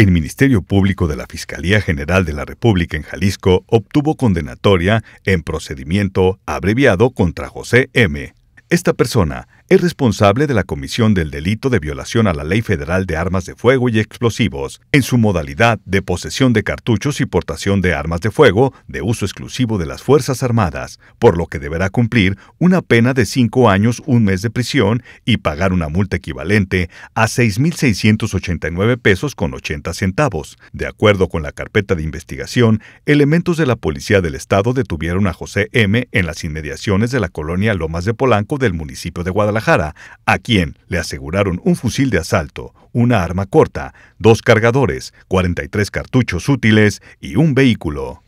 El Ministerio Público de la Fiscalía General de la República en Jalisco obtuvo condenatoria en procedimiento abreviado contra José M. Esta persona es responsable de la comisión del delito de violación a la Ley Federal de Armas de Fuego y Explosivos en su modalidad de posesión de cartuchos y portación de armas de fuego de uso exclusivo de las Fuerzas Armadas, por lo que deberá cumplir una pena de cinco años, un mes de prisión y pagar una multa equivalente a 6.689 pesos con 80 centavos. De acuerdo con la carpeta de investigación, elementos de la Policía del Estado detuvieron a José M. en las inmediaciones de la colonia Lomas de Polanco del municipio de Guadalajara a quien le aseguraron un fusil de asalto, una arma corta, dos cargadores, 43 cartuchos útiles y un vehículo.